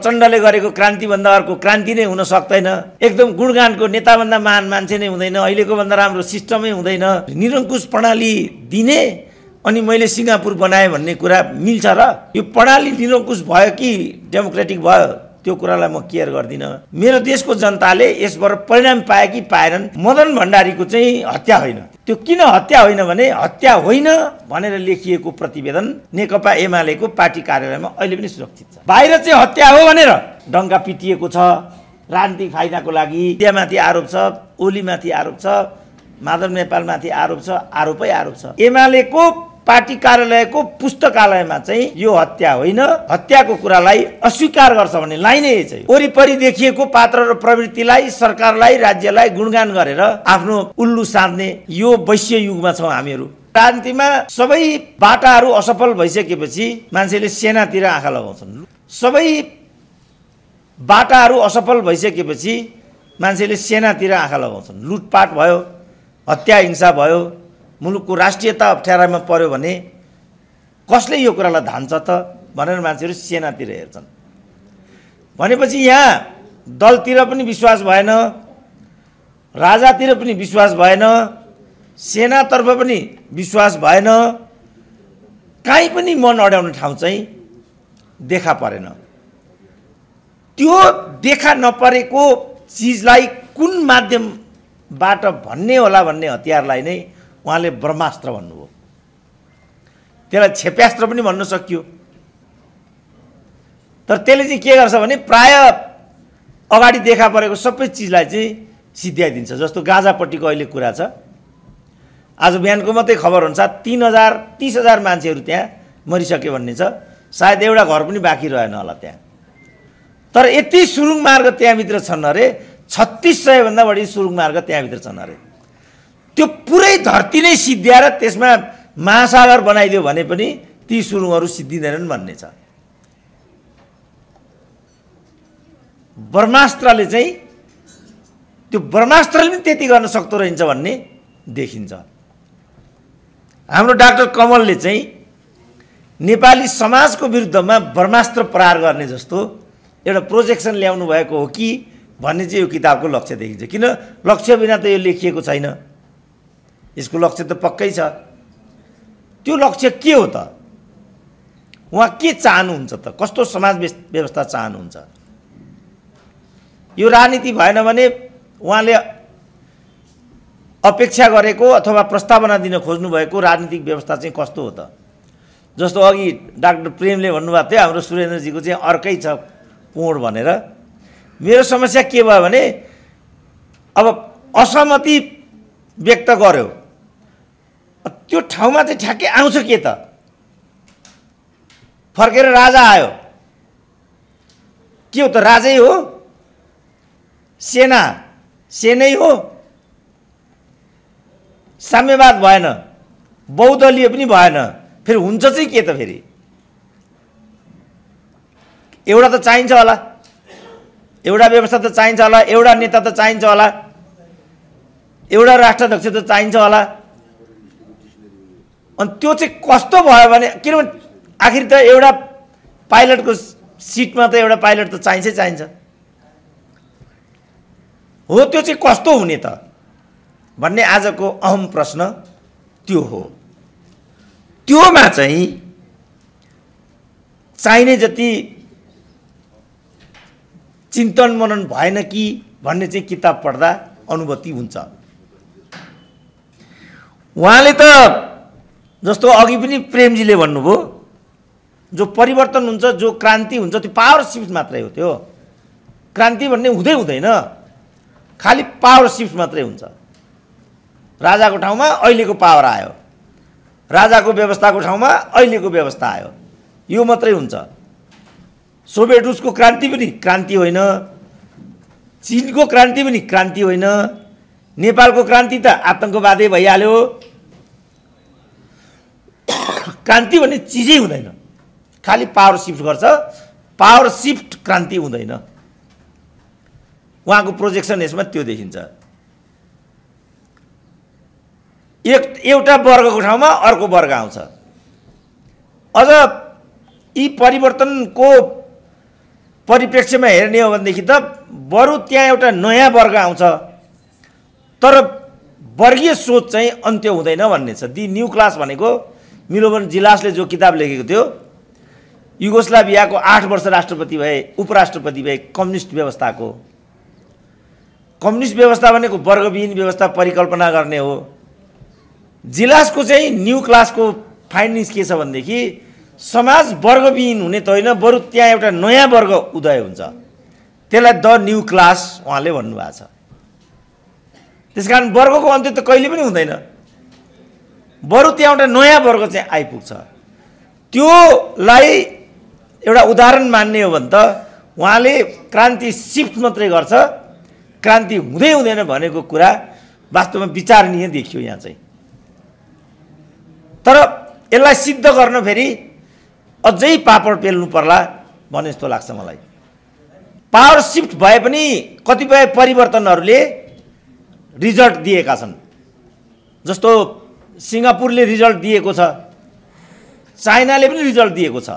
प्रचण्डले गरेको क्रान्तिभन्दा अर्को क्रान्ति नै हुन सक्दैन एकदम गुणगानको नेताभन्दा महान मान्छे नै हुँदैन अहिलेको भन्दा राम्रो सिस्टमै हुँदैन निरङ्कुश प्रणाली दिने अनि मैले सिङ्गापुर बनाएँ भन्ने कुरा मिल्छ र यो प्रणाली निरङ्कुश भयो कि डेमोक्रेटिक भयो त्यो कुरालाई म केयर गर्दिनँ मेरो देशको जनताले यसबाट परिणाम पाए कि पाएनन् मदन भण्डारीको चाहिँ हत्या होइन त्यो किन हत्या होइन भने हत्या होइन भनेर लेखिएको प्रतिवेदन नेकपा एमालेको पार्टी कार्यालयमा अहिले पनि सुरक्षित छ बाहिर चाहिँ हत्या हो भनेर डङ्गा पिटिएको छ राजनीतिक फाइदाको लागि त्यहाँमाथि आरोप छ ओलीमाथि आरोप छ माधव नेपालमाथि आरोप छ आरोपै आरोप छ एमालेको पार्टी कार्यालयको पुस्तकालयमा चाहिँ यो हत्या होइन हत्याको कुरालाई अस्वीकार गर्छ भन्ने लाइनै चाहिँ वरिपरि देखिएको पात्र र प्रवृत्तिलाई सरकारलाई राज्यलाई गुणगान गरेर आफ्नो उल्लु साध्ने यो वैश्य युगमा छौँ हामीहरू राजनीतिमा सबै बाटाहरू असफल भइसकेपछि मान्छेले सेनातिर आँखा लगाउँछन् सबै बाटाहरू असफल भइसकेपछि मान्छेले सेनातिर आँखा लगाउँछन् लुटपाट भयो हत्या हिंसा भयो मुलुकको राष्ट्रियता अप्ठ्यारामा पऱ्यो भने कसले यो कुरालाई धान्छ त भनेर मान्छेहरू सेनातिर हेर्छन् भनेपछि यहाँ दलतिर पनि विश्वास भएन राजातिर पनि विश्वास भएन सेनातर्फ पनि विश्वास भएन काहीँ पनि मन अड्याउने ठाउँ चाहिँ देखा परेन त्यो देखा नपरेको चिजलाई कुन माध्यमबाट भन्ने होला भन्ने हतियारलाई नै उहाँले ब्रह्मास्त्र भन्नुभयो त्यसलाई क्षेप्यास्त्र पनि भन्न सकियो तर त्यसले चाहिँ के गर्छ भने प्राय अगाडि देखा परेको सबै चिजलाई चाहिँ सिद्ध्याइदिन्छ जस्तो गाजापट्टिको अहिले कुरा छ आज बिहानको मात्रै खबर हुन्छ तिन हजार तिस हजार मान्छेहरू त्यहाँ मरिसक्यो भन्ने छ सायद एउटा घर पनि बाँकी रहेन होला त्यहाँ तर यति सुरुङ मार्ग त्यहाँभित्र छन् अरे छत्तिस सयभन्दा बढी सुरुङ मार्ग त्यहाँभित्र छन् अरे त्यो पुरै धरती नै सिद्ध्याएर त्यसमा महासागर बनाइदियो भने पनि ती सुरुङहरू सिद्धिँदैनन् भन्ने छ ब्रह्मास्त्रले चाहिँ त्यो ब्रह्मास्त्रले पनि त्यति गर्न सक्दो रहेछ भन्ने देखिन्छ हाम्रो डाक्टर कमलले चाहिँ नेपाली समाजको विरुद्धमा ब्रह्मास्त्र प्रहार गर्ने जस्तो एउटा प्रोजेक्सन ल्याउनु भएको हो कि भन्ने चाहिँ यो किताबको लक्ष्य देखिन्छ किन लक्ष्य बिना त यो लेखिएको छैन यसको लक्ष्य त पक्कै छ त्यो लक्ष्य के हो त उहाँ के चाहनुहुन्छ त कस्तो समाज व्यवस्था चाहनुहुन्छ यो राजनीति भएन भने उहाँले अपेक्षा गरेको अथवा प्रस्तावना दिन खोज्नुभएको राजनीतिक व्यवस्था चाहिँ कस्तो हो त जस्तो अघि डाक्टर प्रेमले भन्नुभएको थियो हाम्रो सुरेन्द्रजीको चाहिँ अर्कै छ कोण भनेर मेरो समस्या के भयो भने अब असहमति व्यक्त गर्यो त्यो ठाउँमा चाहिँ ठ्याक्कै आउँछ के त फर्केर राजा आयो के हो त राजै हो सेना सेनै हो साम्यवाद भएन बहुदलीय पनि भएन फेरि हुन्छ चाहिँ के त फेरि एउटा त चाहिन्छ होला एउटा व्यवस्था त चाहिन्छ होला एउटा नेता त चाहिन्छ होला एउटा राष्ट्राध्यक्ष त चाहिन्छ होला अनि त्यो चाहिँ कस्तो भयो भने किनभने आखिर त एउटा पाइलटको सिटमा त एउटा पाइलट त चाहिन्छै चाहिन्छ हो त्यो चाहिँ कस्तो हुने त भन्ने आजको अहम प्रश्न त्यो हो त्योमा चाहिँ चाहिने जति चिन्तन मनन भएन कि भन्ने चाहिँ किताब पढ्दा अनुभूति हुन्छ उहाँले त जस्तो अघि पनि प्रेमजीले भन्नुभयो जो परिवर्तन हुन्छ जो क्रान्ति हुन्छ त्यो पावर सिफ्ट मात्रै हो त्यो क्रान्ति भन्ने हुँदै हुँदैन खालि पावर सिफ्ट मात्रै हुन्छ राजाको ठाउँमा अहिलेको पावर आयो राजाको व्यवस्थाको ठाउँमा अहिलेको व्यवस्था आयो यो मात्रै हुन्छ सोभियत रुसको क्रान्ति पनि क्रान्ति होइन चिनको क्रान्ति पनि क्रान्ति होइन नेपालको क्रान्ति त आतङ्कवादै भइहाल्यो क्रान्ति भन्ने चिजै हुँदैन खालि पावर सिफ्ट गर्छ पावर सिफ्ट क्रान्ति हुँदैन उहाँको प्रोजेक्सन यसमा त्यो देखिन्छ एक एउटा वर्गको ठाउँमा अर्को वर्ग आउँछ अझ यी परिवर्तनको परिप्रेक्ष्यमा हेर्ने हो भनेदेखि त बरु त्यहाँ एउटा नयाँ वर्ग आउँछ तर वर्गीय सोच चाहिँ अन्त्य हुँदैन भन्ने छ दि न्यू क्लास भनेको मिलोबन जिलासले जो किताब लेखेको थियो युगोस्लाभियाको आठ वर्ष राष्ट्रपति भए उपराष्ट्रपति भए कम्युनिस्ट व्यवस्थाको कम्युनिस्ट व्यवस्था भनेको वर्गविहीन व्यवस्था परिकल्पना गर्ने हो जिलासको चाहिँ न्यू क्लासको फाइन्डिङ्स के छ भनेदेखि समाज वर्गविहीन हुने त होइन बरु त्यहाँ एउटा नयाँ वर्ग उदय हुन्छ त्यसलाई द न्यू क्लास उहाँले भन्नुभएको छ त्यस कारण वर्गको अन्त्य त कहिले पनि हुँदैन बरु त्यहाँ एउटा नयाँ वर्ग चाहिँ आइपुग्छ त्योलाई एउटा उदाहरण मान्ने हो भने त उहाँले क्रान्ति सिफ्ट मात्रै गर्छ क्रान्ति हुँदै हुँदैन भनेको कुरा वास्तवमा विचारणीय देखियो यहाँ चाहिँ तर यसलाई सिद्ध गर्न फेरि अझै पापड पेल्नु पर्ला भने जस्तो लाग्छ मलाई पावर सिफ्ट भए पनि कतिपय परिवर्तनहरूले रिजल्ट दिएका छन् जस्तो सिङ्गापुरले रिजल्ट दिएको छ चाइनाले पनि रिजल्ट दिएको छ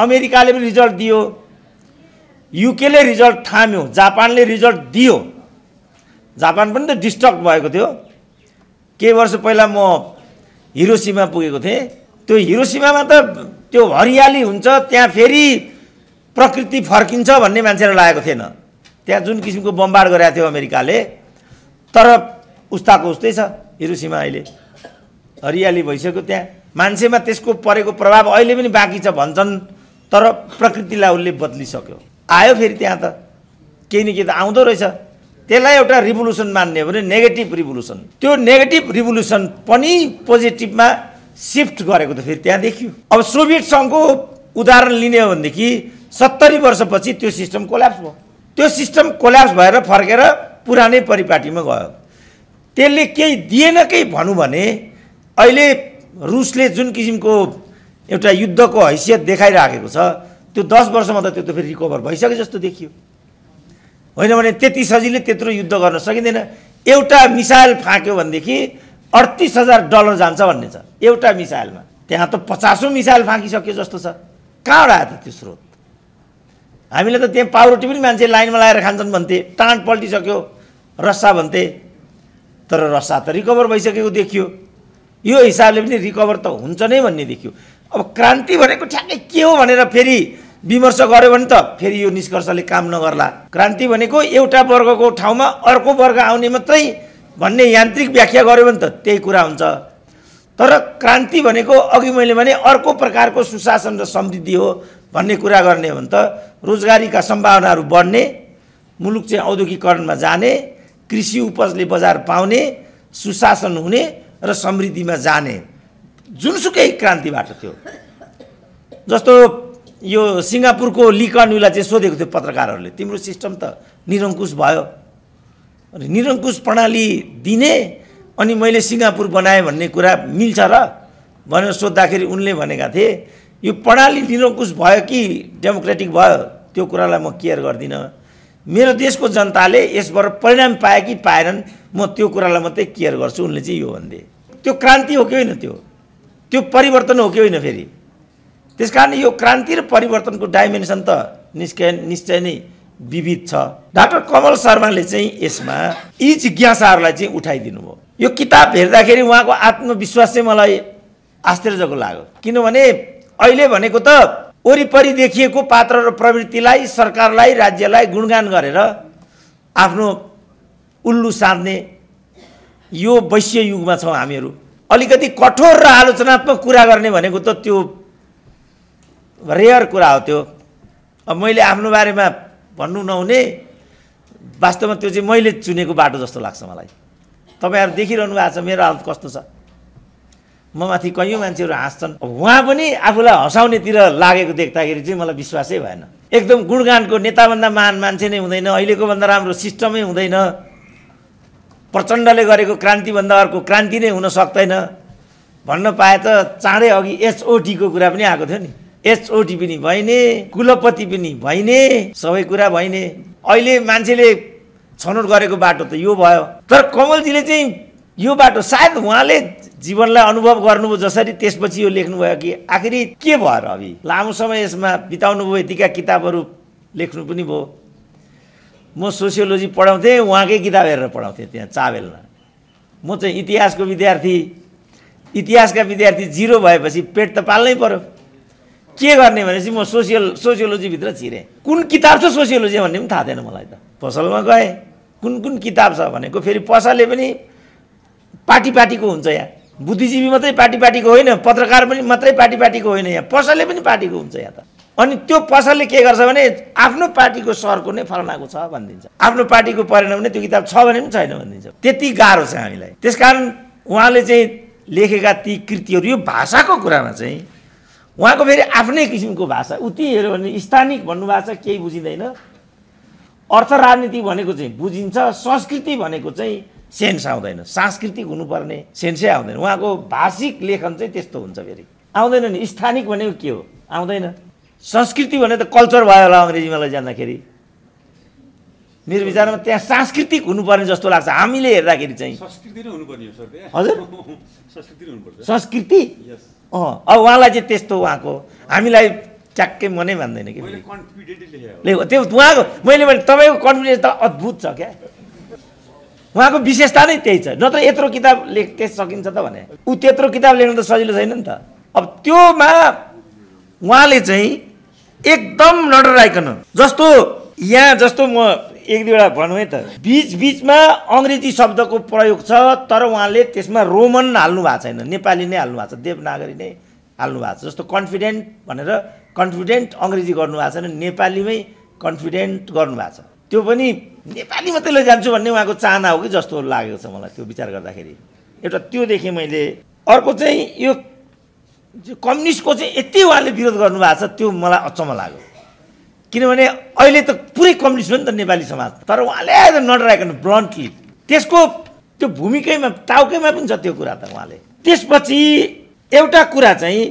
अमेरिकाले पनि रिजल्ट दियो युकेले रिजल्ट थाम्यो जापानले रिजल्ट दियो जापान पनि त डिस्टर्ब भएको थियो केही वर्ष पहिला म हिरोसीमा पुगेको थिएँ त्यो हिरोसीमामा त त्यो हरियाली हुन्छ त्यहाँ फेरि प्रकृति फर्किन्छ भन्ने मान्छेलाई लागेको थिएन त्यहाँ जुन किसिमको बमबाड गराएको थियो अमेरिकाले तर उस्ताको उस्तै छ हिरोसीमा अहिले हरियाली भइसक्यो त्यहाँ मान्छेमा त्यसको परेको प्रभाव अहिले पनि बाँकी छ भन्छन् तर प्रकृतिलाई उसले बद्लिसक्यो आयो फेरि त्यहाँ त केही न केही त आउँदो रहेछ त्यसलाई एउटा रिभोल्युसन मान्ने हो भने नेगेटिभ रिभोल्युसन त्यो नेगेटिभ रिभोल्युसन पनि पोजिटिभमा सिफ्ट गरेको त फेरि त्यहाँ देखियो अब सोभियत सङ्घको उदाहरण लिने हो भनेदेखि सत्तरी वर्षपछि त्यो सिस्टम कोल्याप्स भयो त्यो सिस्टम कोल्याप्स भएर फर्केर पुरानै परिपाटीमा गयो त्यसले केही दिएन केही भनौँ भने अहिले रुसले जुन किसिमको एउटा युद्धको हैसियत देखाइराखेको छ त्यो दस वर्षमा त त्यो त फेरि रिकभर भइसके जस्तो देखियो होइन भने त्यति सजिलै त्यत्रो युद्ध गर्न सकिँदैन एउटा मिसाइल फ्याँक्यो भनेदेखि अडतिस हजार डलर जान्छ भन्ने छ एउटा मिसाइलमा त्यहाँ त पचासौँ मिसाइल फाँकिसक्यो जस्तो छ कहाँबाट आयो त त्यो स्रोत हामीले त त्यहाँ पाउरोटी पनि मान्छे लाइनमा लगाएर खान्छन् भन्थे टाँड पल्टिसक्यो रस्सा भन्थे तर रसा त रिकभर भइसकेको देखियो यो हिसाबले पनि रिकभर त हुन्छ नै भन्ने देखियो अब क्रान्ति भनेको ठ्याक्कै के हो भनेर फेरि विमर्श गर्यो भने त फेरि यो निष्कर्षले काम नगर्ला क्रान्ति भनेको एउटा वर्गको ठाउँमा अर्को वर्ग आउने मात्रै भन्ने यान्त्रिक व्याख्या गर्यो भने त त्यही कुरा हुन्छ तर क्रान्ति भनेको अघि मैले भने अर्को प्रकारको सुशासन र समृद्धि हो भन्ने कुरा गर्ने हो भने त रोजगारीका सम्भावनाहरू बढ्ने मुलुक चाहिँ औद्योगिकरणमा जाने कृषि उपजले बजार पाउने सुशासन हुने र समृद्धिमा जाने जुनसुकै क्रान्तिबाट थियो जस्तो यो सिङ्गापुरको लिकन्युलाई चाहिँ सोधेको थियो पत्रकारहरूले तिम्रो सिस्टम त निरङ्कुश भयो अनि निरङ्कुश प्रणाली दिने अनि मैले सिङ्गापुर बनाएँ भन्ने कुरा मिल्छ र भनेर सोद्धाखेरि उनले भनेका थिए यो प्रणाली निरङ्कुश भयो कि डेमोक्रेटिक भयो त्यो कुरालाई म केयर गर्दिनँ मेरो देशको जनताले यसबाट परिणाम पाए कि पाएनन् म त्यो कुरालाई मात्रै केयर गर्छु उनले चाहिँ यो भनिदिए त्यो क्रान्ति हो कि होइन त्यो त्यो परिवर्तन हो कि होइन फेरि त्यस कारण यो क्रान्ति र परिवर्तनको डाइमेन्सन त निस्कय निश्चय नै विविध छ डाक्टर कमल शर्माले चाहिँ यसमा यी जिज्ञासाहरूलाई चाहिँ उठाइदिनु भयो यो किताब हेर्दाखेरि उहाँको आत्मविश्वास चाहिँ मलाई आश्चर्यको लाग्यो किनभने अहिले भनेको त वरिपरि देखिएको पात्र र प्रवृत्तिलाई सरकारलाई राज्यलाई गुणगान गरेर आफ्नो उल्लु साध्ने यो वैश्य युगमा छौँ हामीहरू अलिकति कठोर र आलोचनात्मक कुरा गर्ने भनेको त त्यो रेयर कुरा हो त्यो अब मैले आफ्नो बारेमा भन्नु नहुने वास्तवमा त्यो चाहिँ मैले चुनेको बाटो जस्तो लाग्छ मलाई तपाईँहरू देखिरहनु भएको छ मेरो हालत कस्तो छ म माथि कयौँ मान्छेहरू हाँस्छन् उहाँ पनि आफूलाई हँसाउनेतिर लागेको देख्दाखेरि चाहिँ मलाई विश्वासै भएन एकदम गुणगानको नेताभन्दा महान मान्छे नै हुँदैन अहिलेको भन्दा राम्रो सिस्टमै हुँदैन प्रचण्डले गरेको क्रान्तिभन्दा अर्को क्रान्ति नै हुन सक्दैन भन्न पाए त चाँडै अघि एचओटीको कुरा पनि आएको थियो नि एचओटी पनि भइने कुलपति पनि भइने सबै कुरा भइने अहिले मान्छेले छनौट गरेको बाटो त यो भयो तर कमलजीले चाहिँ यो बाटो सायद उहाँले जीवनलाई अनुभव गर्नुभयो जसरी त्यसपछि यो लेख्नुभयो कि आखिरी के भएर अभि लामो समय यसमा बिताउनु भयो यतिका किताबहरू लेख्नु पनि भयो म सोसियोलोजी पढाउँथेँ उहाँकै किताब हेरेर पढाउँथेँ त्यहाँ चावेलमा म चाहिँ इतिहासको विद्यार्थी इतिहासका विद्यार्थी जिरो भएपछि पेट त पाल्नै पऱ्यो के गर्ने भनेपछि म सोसियल सोसियोलोजीभित्र छिरेँ कुन किताब छ सोसियोलोजी भन्ने पनि थाहा थिएन मलाई त पसलमा गएँ कुन कुन किताब छ भनेको फेरि पसलले पनि पार्टी पार्टीको हुन्छ यहाँ बुद्धिजीवी मात्रै पार्टी पार्टीको होइन पत्रकार पनि मात्रै पार्टी पार्टीको होइन यहाँ पसलले पनि पार्टीको हुन्छ यहाँ त अनि त्यो पसलले के गर्छ भने आफ्नो पार्टीको सरको नै फलनाको छ भनिदिन्छ आफ्नो पार्टीको परेन भने त्यो किताब छ भने पनि छैन भनिदिन्छ त्यति गाह्रो छ हामीलाई त्यसकारण उहाँले चाहिँ लेखेका ती कृतिहरू यो भाषाको कुरामा चाहिँ उहाँको फेरि आफ्नै किसिमको भाषा उति हेऱ्यो भने स्थानिक भन्नुभएको छ केही बुझिँदैन अर्थ राजनीति भनेको चाहिँ बुझिन्छ संस्कृति भनेको चाहिँ सेन्स आउँदैन सांस्कृतिक हुनुपर्ने सेन्सै आउँदैन उहाँको भाषिक लेखन चाहिँ त्यस्तो हुन्छ फेरि आउँदैन नि स्थानिक भनेको के हो आउँदैन संस्कृति भने त कल्चर भयो होला अङ्ग्रेजीमा लैजाँदाखेरि मेरो विचारमा त्यहाँ सांस्कृतिक हुनुपर्ने जस्तो लाग्छ हामीले हेर्दाखेरि चाहिँ हजुर संस्कृति अँ अब उहाँलाई चाहिँ त्यस्तो उहाँको हामीलाई ट्याक्कै मनै मान्दैन कि त्यो उहाँको मैले भने तपाईँको कन्फिडेन्स त अद्भुत छ क्या उहाँको विशेषता नै त्यही छ नत्र यत्रो किताब लेख त्यस सकिन्छ त भने ऊ त्यत्रो किताब लेख्न त सजिलो छैन नि त अब त्योमा उहाँले चाहिँ एकदम नडराइकन जस्तो यहाँ जस्तो म एक दुईवटा भनौँ है त बिच बिचमा अङ्ग्रेजी शब्दको प्रयोग छ तर उहाँले त्यसमा रोमन हाल्नु भएको छैन नेपाली नै हाल्नु भएको छ देवनागरी नै हाल्नु भएको छ जस्तो कन्फिडेन्ट भनेर कन्फिडेन्ट अङ्ग्रेजी गर्नु भएको छैन नेपालीमै कन्फिडेन्ट गर्नु भएको छ त्यो पनि नेपाली मात्रै लैजान्छु भन्ने उहाँको चाहना हो कि जस्तो लागेको छ मलाई त्यो विचार गर्दाखेरि एउटा त्यो देखेँ मैले अर्को चाहिँ यो कम्युनिस्टको चाहिँ यति उहाँले विरोध गर्नुभएको छ त्यो मलाई अचम्म लाग्यो किनभने अहिले त पुरै कम्युनिस्ट हो नि त नेपाली समाज तर उहाँले नडराएको ब्लन्टली त्यसको त्यो भूमिकैमा टाउकैमा पनि छ त्यो कुरा त उहाँले त्यसपछि एउटा कुरा चाहिँ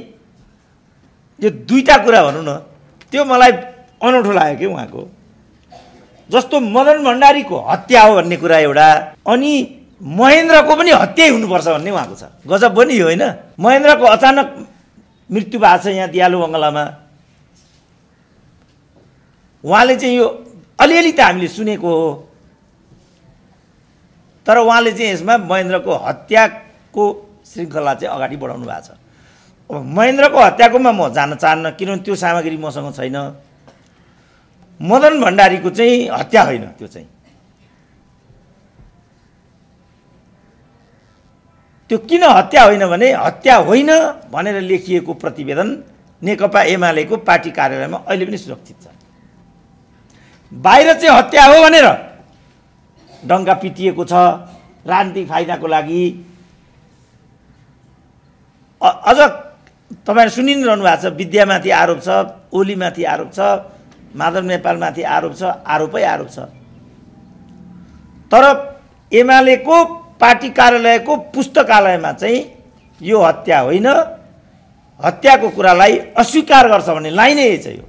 यो दुईवटा कुरा भनौँ न त्यो मलाई अनौठो लाग्यो कि उहाँको जस्तो मदन भण्डारीको हत्या हो भन्ने कुरा एउटा अनि महेन्द्रको पनि हत्या हुनुपर्छ भन्ने उहाँको छ गजब पनि होइन महेन्द्रको अचानक मृत्यु भएको छ यहाँ दियालु बङ्गलामा उहाँले चाहिँ यो अलिअलि त हामीले सुनेको हो तर उहाँले चाहिँ यसमा महेन्द्रको हत्याको श्रृङ्खला चाहिँ अगाडि बढाउनु भएको छ अब महेन्द्रको हत्याकोमा म जान चाहन्न किनभने त्यो सामग्री मसँग छैन मदन भण्डारीको चाहिँ हत्या होइन त्यो चाहिँ त्यो किन हत्या होइन भने हत्या होइन भनेर लेखिएको प्रतिवेदन नेकपा एमालेको पार्टी कार्यालयमा अहिले पनि सुरक्षित छ बाहिर चाहिँ हत्या हो भनेर डङ्गा पिटिएको छ राजनीतिक फाइदाको लागि अझ तपाईँहरू सुनिरहनु भएको छ विद्यामाथि आरोप छ ओलीमाथि आरोप छ माधव नेपालमाथि आरोप छ आरोपै आरोप छ तर एमालेको पार्टी कार्यालयको पुस्तकालयमा चाहिँ यो हत्या होइन हत्याको कुरालाई अस्वीकार गर्छ भन्ने लाइनै छ यो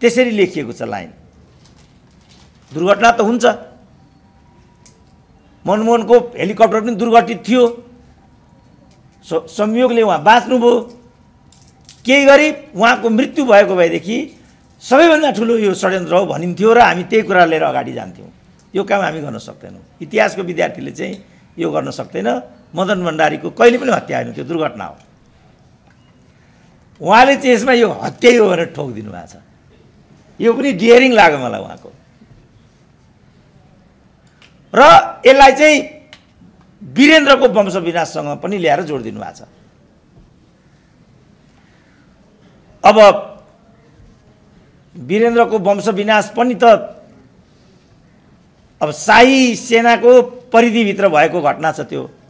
त्यसरी लेखिएको छ लाइन दुर्घटना त हुन्छ मनमोहनको हेलिकप्टर पनि दुर्घटित थियो संयोगले उहाँ बाँच्नुभयो केही गरी उहाँको मृत्यु भएको भएदेखि सबैभन्दा ठुलो यो षड्यन्त्र हो भनिन्थ्यो र हामी त्यही कुरा लिएर अगाडि जान्थ्यौँ यो काम हामी गर्न सक्दैनौँ इतिहासको विद्यार्थीले चाहिँ यो गर्न सक्दैन मदन भण्डारीको कहिले पनि हत्या होइन त्यो दुर्घटना हो उहाँले चाहिँ यसमा यो हत्याइ हो भनेर ठोक दिनुभएको छ यो पनि डियरिङ लाग्यो मलाई उहाँको र यसलाई चाहिँ वीरेन्द्रको वंश विनाशसँग पनि ल्याएर जोडिदिनु भएको छ अब वीरेन्द्रको विनाश पनि त अब शाही सेनाको परिधिभित्र भएको घटना छ त्यो